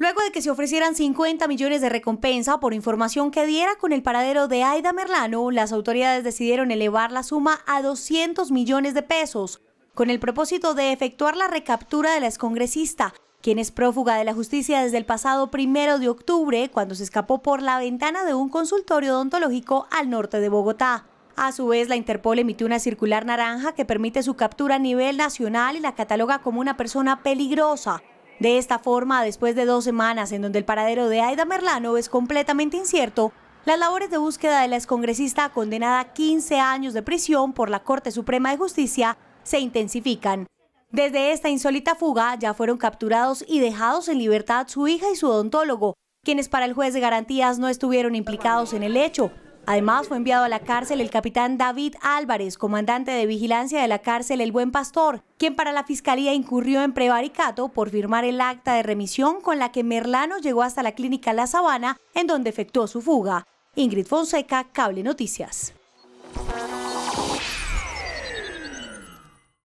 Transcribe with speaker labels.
Speaker 1: Luego de que se ofrecieran 50 millones de recompensa por información que diera con el paradero de Aida Merlano, las autoridades decidieron elevar la suma a 200 millones de pesos, con el propósito de efectuar la recaptura de la excongresista, quien es prófuga de la justicia desde el pasado primero de octubre, cuando se escapó por la ventana de un consultorio odontológico al norte de Bogotá. A su vez, la Interpol emitió una circular naranja que permite su captura a nivel nacional y la cataloga como una persona peligrosa. De esta forma, después de dos semanas en donde el paradero de Aida Merlano es completamente incierto, las labores de búsqueda de la excongresista condenada a 15 años de prisión por la Corte Suprema de Justicia se intensifican. Desde esta insólita fuga ya fueron capturados y dejados en libertad su hija y su odontólogo, quienes para el juez de garantías no estuvieron implicados en el hecho, Además, fue enviado a la cárcel el capitán David Álvarez, comandante de vigilancia de la cárcel El Buen Pastor, quien para la fiscalía incurrió en prevaricato por firmar el acta de remisión con la que Merlano llegó hasta la clínica La Sabana, en donde efectuó su fuga. Ingrid Fonseca, Cable Noticias.